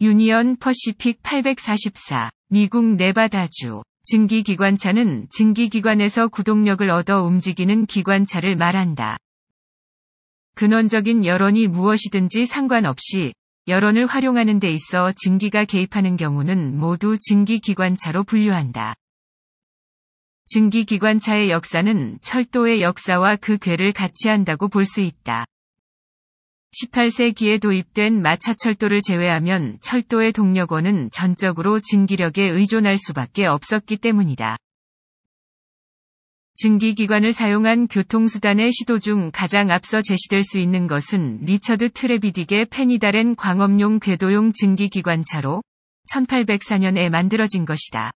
유니언 퍼시픽 844, 미국 네바다주. 증기기관차는 증기기관에서 구동력을 얻어 움직이는 기관차를 말한다. 근원적인 여론이 무엇이든지 상관없이 여론을 활용하는 데 있어 증기가 개입하는 경우는 모두 증기기관차로 분류한다. 증기기관차의 역사는 철도의 역사와 그괴를 같이 한다고 볼 수 있다. 18세기에 도입된 마차철도를 제외하면 철도의 동력원은 전적으로 증기력에 의존할 수밖에 없었기 때문이다. 증기기관을 사용한 교통수단의 시도 중 가장 앞서 제시될 수 있는 것은 리처드 트레비딕의 페니다렌 광업용 궤도용 증기기관차로 1804년에 만들어진 것이다.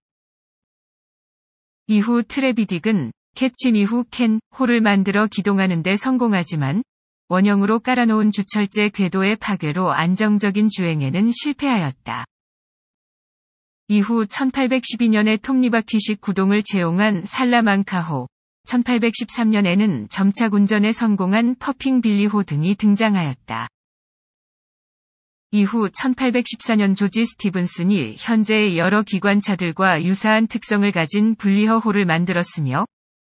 이후 트레비딕은 캐치미후 캔, 홀을 만들어 기동하는 데 성공하지만 원형으로 깔아놓은 주철제 궤도의 파괴로 안정적인 주행에는 실패하였다. 이후 1812년에 톱니바퀴식 구동을 제용한 살라만카호 1813년에는 점착 운전에 성공한 퍼핑 빌리호 등이 등장하였다. 이후 1814년 조지 스티븐슨이 현재의 여러 기관차들과 유사한 특성을 가진 분리허호를 만들었으며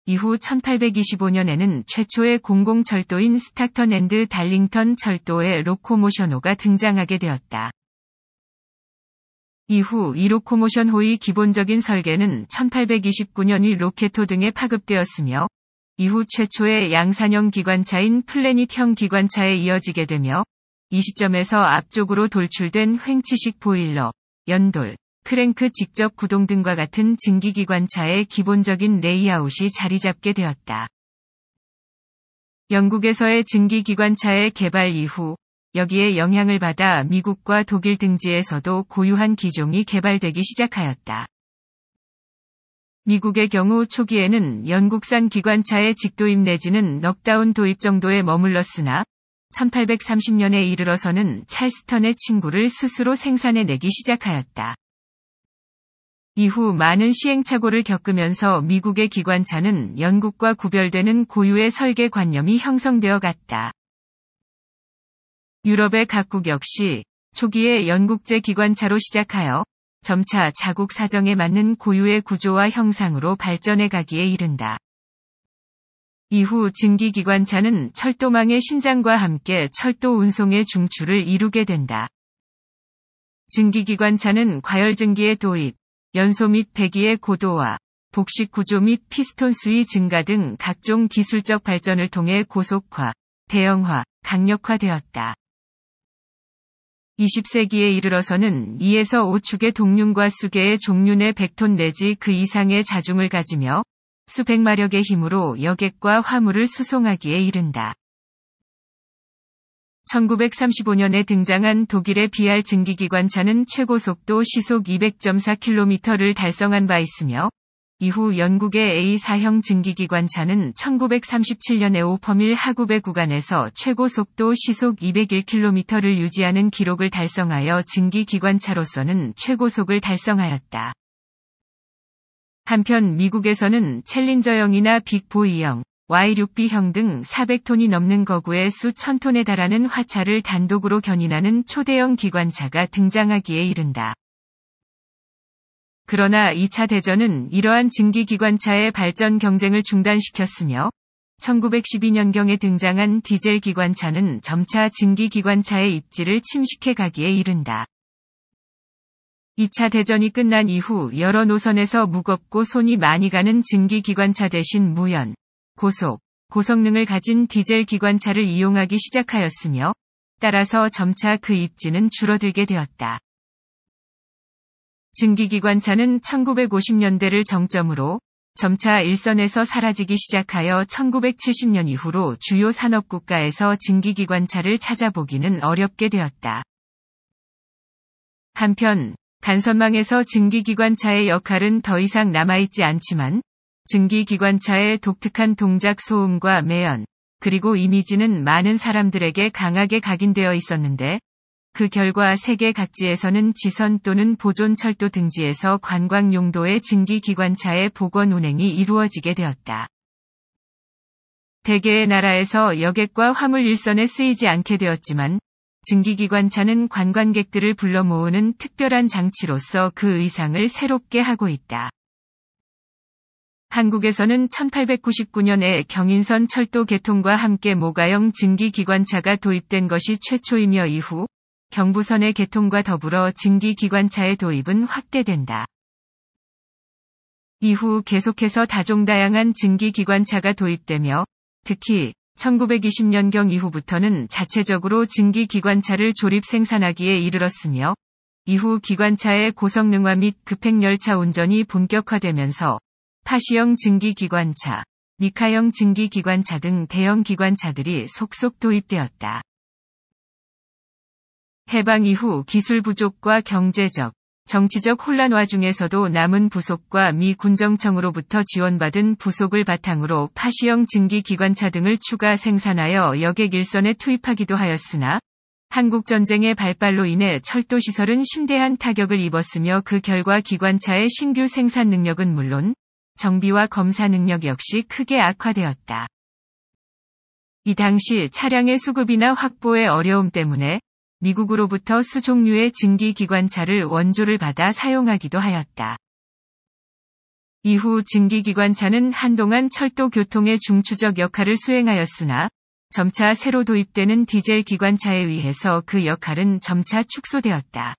이후 1825년에는 최초의 공공철도인 스타턴 앤드 달링턴 철도의 로코모션호가 등장하게 되었다. 이후 이 로코모션호의 기본적인 설계는 1829년의 로켓호 등에 파급되었으며 이후 최초의 양산형 기관차인 플래닛형 기관차에 이어지게 되며 이 시점에서 앞쪽으로 돌출된 횡치식 보일러, 연돌, 크랭크 직접 구동 등과 같은 증기기관차의 기본적인 레이아웃이 자리잡게 되었다. 영국에서의 증기기관차의 개발 이후 여기에 영향을 받아 미국과 독일 등지에서도 고유한 기종이 개발되기 시작하였다. 미국의 경우 초기에는 영국산 기관차의 직도입 내지는 넉다운 도입 정도에 머물렀으나 1830년에 이르러서는 찰스턴의 친구를 스스로 생산해내기 시작하였다. 이후 많은 시행착오를 겪으면서 미국의 기관차는 영국과 구별되는 고유의 설계관념이 형성되어 갔다. 유럽의 각국 역시 초기에 영국제 기관차로 시작하여 점차 자국 사정에 맞는 고유의 구조와 형상으로 발전해 가기에 이른다. 이후 증기기관차는 철도망의 신장과 함께 철도 운송의 중추를 이루게 된다. 증기기관차는 과열증기의 도입, 연소 및 배기의 고도화, 복식 구조 및 피스톤 수위 증가 등 각종 기술적 발전을 통해 고속화, 대형화, 강력화되었다. 20세기에 이르러서는 2에서 5축의 동륜과 수계의 종륜의 100톤 내지 그 이상의 자중을 가지며 수백마력의 힘으로 여객과 화물을 수송하기에 이른다. 1935년에 등장한 독일의 BR 증기기관차는 최고속도 시속 200.4km를 달성한 바 있으며 이후 영국의 A4형 증기기관차는 1937년에 오퍼밀 하구배 구간에서 최고속도 시속 201km를 유지하는 기록을 달성하여 증기기관차로서는 최고속을 달성하였다. 한편 미국에서는 챌린저형이나 빅보이형, Y6B형 등 400톤이 넘는 거구에 수천 톤에 달하는 화차를 단독으로 견인하는 초대형 기관차가 등장하기에 이른다. 그러나 2차 대전은 이러한 증기기관차의 발전 경쟁을 중단시켰으며 1912년경에 등장한 디젤 기관차는 점차 증기기관차의 입지를 침식해 가기에 이른다. 2차 대전이 끝난 이후 여러 노선에서 무겁고 손이 많이 가는 증기기관차 대신 무연, 고속, 고성능을 가진 디젤 기관차를 이용하기 시작하였으며 따라서 점차 그 입지는 줄어들게 되었다. 증기기관차는 1950년대를 정점으로 점차 일선에서 사라지기 시작하여 1970년 이후로 주요 산업국가에서 증기기관차를 찾아보기는 어렵게 되었다. 한편, 간선망에서 증기기관차의 역할은 더 이상 남아있지 않지만 증기기관차의 독특한 동작 소음과 매연, 그리고 이미지는 많은 사람들에게 강하게 각인되어 있었는데, 그 결과 세계 각지에서는 지선 또는 보존 철도 등지에서 관광 용도의 증기기관차의 복원 운행이 이루어지게 되었다. 대개의 나라에서 여객과 화물 일선에 쓰이지 않게 되었지만 증기기관차는 관광객들을 불러 모으는 특별한 장치로서 그 의상을 새롭게 하고 있다. 한국에서는 1899년에 경인선 철도 개통과 함께 모가형 증기기관차가 도입된 것이 최초이며 이후 경부선의 개통과 더불어 증기기관차의 도입은 확대된다. 이후 계속해서 다종다양한 증기기관차가 도입되며 특히 1920년경 이후부터는 자체적으로 증기기관차를 조립 생산하기에 이르렀으며 이후 기관차의 고성능화 및 급행열차 운전이 본격화되면서 파시형 증기기관차, 미카형 증기기관차 등 대형 기관차들이 속속 도입되었다. 해방 이후 기술 부족과 경제적, 정치적 혼란 와중에서도 남은 부속과 미 군정청으로부터 지원받은 부속을 바탕으로 파시형 증기기관차 등을 추가 생산하여 여객 일선에 투입하기도 하였으나 한국전쟁의 발발로 인해 철도시설은 심대한 타격을 입었으며 그 결과 기관차의 신규 생산 능력은 물론 정비와 검사 능력 역시 크게 악화되었다. 이 당시 차량의 수급이나 확보의 어려움 때문에 미국으로부터 수종류의 증기 기관차를 원조를 받아 사용하기도 하였다. 이후 증기기관차는 한동안 철도 교통의 중추적 역할을 수행하였으나 점차 새로 도입되는 디젤 기관차에 의해서 그 역할은 점차 축소되었다.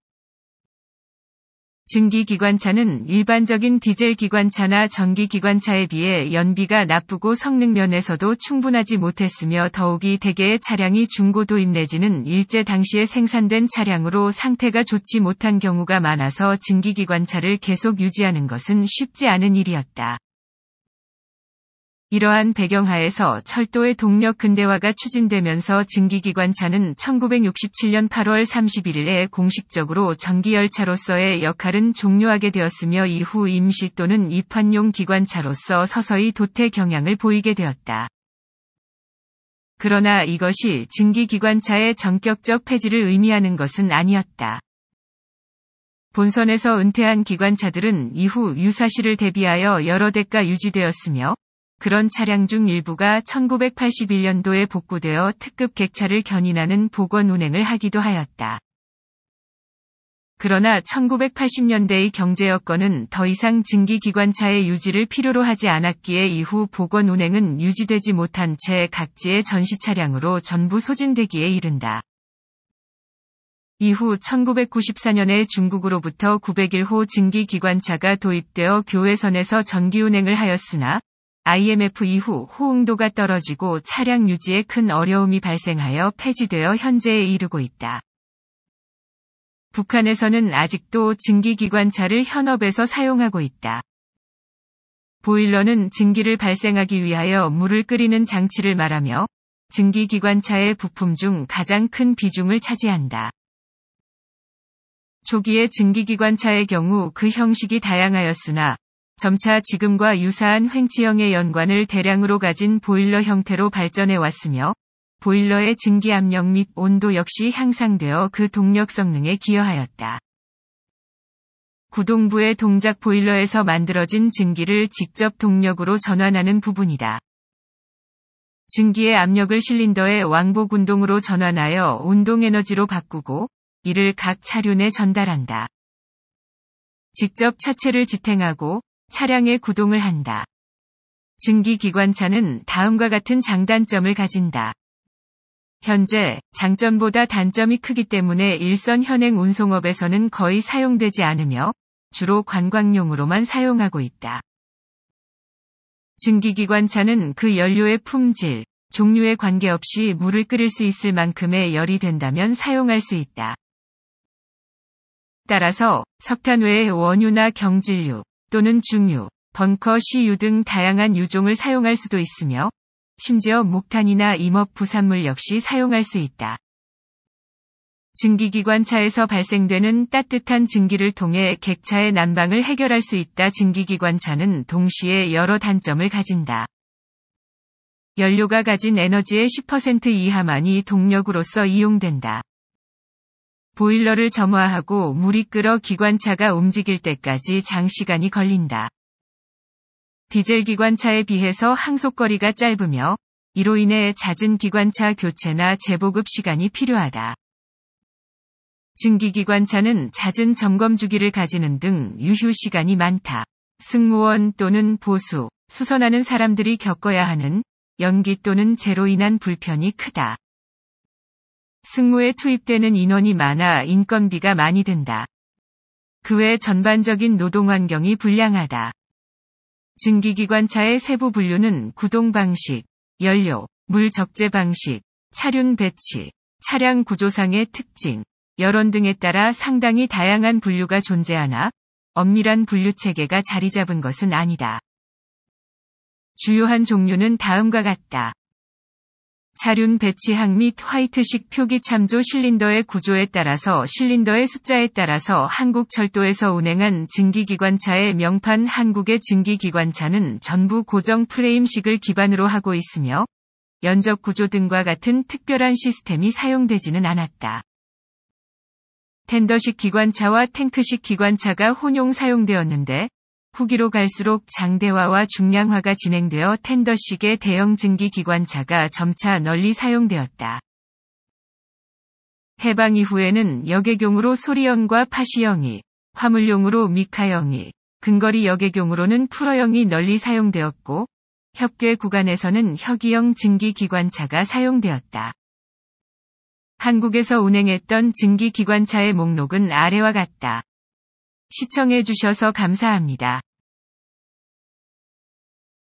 증기기관차는 일반적인 디젤 기관차나 전기기관차에 비해 연비가 나쁘고 성능 면에서도 충분하지 못했으며 더욱이 대개의 차량이 중고도입 내지는 일제 당시에 생산된 차량으로 상태가 좋지 못한 경우가 많아서 증기기관차를 계속 유지하는 것은 쉽지 않은 일이었다. 이러한 배경하에서 철도의 동력 근대화가 추진되면서 증기기관차는 1967년 8월 31일에 공식적으로 전기열차로서의 역할은 종료하게 되었으며 이후 임시 또는 입환용 기관차로서 서서히 도태 경향을 보이게 되었다. 그러나 이것이 증기기관차의 전격적 폐지를 의미하는 것은 아니었다. 본선에서 은퇴한 기관차들은 이후 유사시를 대비하여 여러 대가 유지되었으며 그런 차량 중 일부가 1981년도에 복구되어 특급 객차를 견인하는 복원 운행을 하기도 하였다. 그러나 1980년대의 경제 여건은 더 이상 증기기관차의 유지를 필요로 하지 않았기에 이후 복원 운행은 유지되지 못한 채 각지의 전시 차량으로 전부 소진되기에 이른다. 이후 1994년에 중국으로부터 901호 증기기관차가 도입되어 교외선에서 전기운행을 하였으나 IMF 이후 호응도가 떨어지고 차량 유지에 큰 어려움이 발생하여 폐지되어 현재에 이르고 있다. 북한에서는 아직도 증기기관차를 현업에서 사용하고 있다. 보일러는 증기를 발생하기 위하여 물을 끓이는 장치를 말하며 증기기관차의 부품 중 가장 큰 비중을 차지한다. 초기의 증기기관차의 경우 그 형식이 다양하였으나 점차 지금과 유사한 횡치형의 연관을 대량으로 가진 보일러 형태로 발전해 왔으며 보일러의 증기 압력 및 온도 역시 향상되어 그 동력 성능에 기여하였다. 구동부의 동작 보일러에서 만들어진 증기를 직접 동력으로 전환하는 부분이다. 증기의 압력을 실린더의 왕복 운동으로 전환하여 운동 에너지로 바꾸고 이를 각 차륜에 전달한다. 직접 차체를 지탱하고 차량에 구동을 한다. 증기기관차는 다음과 같은 장단점을 가진다. 현재 장점보다 단점이 크기 때문에 일선 현행 운송업에서는 거의 사용되지 않으며 주로 관광용으로만 사용하고 있다. 증기기관차는 그 연료의 품질, 종류에 관계없이 물을 끓일 수 있을 만큼의 열이 된다면 사용할 수 있다. 따라서 석탄 외에 원유나 경질류 또는 중유, 벙커 시유 등 다양한 유종을 사용할 수도 있으며 심지어 목탄이나 임업 부산물 역시 사용할 수 있다. 증기기관차에서 발생되는 따뜻한 증기를 통해 객차의 난방을 해결할 수 있다. 증기기관차는 동시에 여러 단점을 가진다. 연료가 가진 에너지의 10% 이하만이 동력으로서 이용된다. 보일러를 점화하고 물이 끓어 기관차가 움직일 때까지 장시간이 걸린다. 디젤 기관차에 비해서 항속거리가 짧으며 이로 인해 잦은 기관차 교체나 재보급 시간이 필요하다. 증기기관차는 잦은 점검 주기를 가지는 등 유휴 시간이 많다. 승무원 또는 보수, 수선하는 사람들이 겪어야 하는 연기 또는 재로 인한 불편이 크다. 승무에 투입되는 인원이 많아 인건비가 많이 든다. 그 외 전반적인 노동 환경이 불량하다. 증기기관차의 세부 분류는 구동 방식, 연료, 물 적재 방식, 차륜 배치, 차량 구조상의 특징, 여론 등에 따라 상당히 다양한 분류가 존재하나 엄밀한 분류 체계가 자리 잡은 것은 아니다. 주요한 종류는 다음과 같다. 차륜 배치항 및 화이트식 표기 참조 실린더의 구조에 따라서 실린더의 숫자에 따라서 한국철도에서 운행한 증기기관차의 명판 한국의 증기기관차는 전부 고정 프레임식을 기반으로 하고 있으며 연적 구조 등과 같은 특별한 시스템이 사용되지는 않았다. 텐더식 기관차와 탱크식 기관차가 혼용 사용되었는데 후기로 갈수록 장대화와 중량화가 진행되어 텐더식의 대형 증기 기관차가 점차 널리 사용되었다. 해방 이후에는 여객용으로 소리형과 파시형이, 화물용으로 미카형이, 근거리 여객용으로는 프러형이 널리 사용되었고, 협궤 구간에서는 혁이형 증기기관차가 사용되었다. 한국에서 운행했던 증기기관차의 목록은 아래와 같다. 시청해주셔서 감사합니다.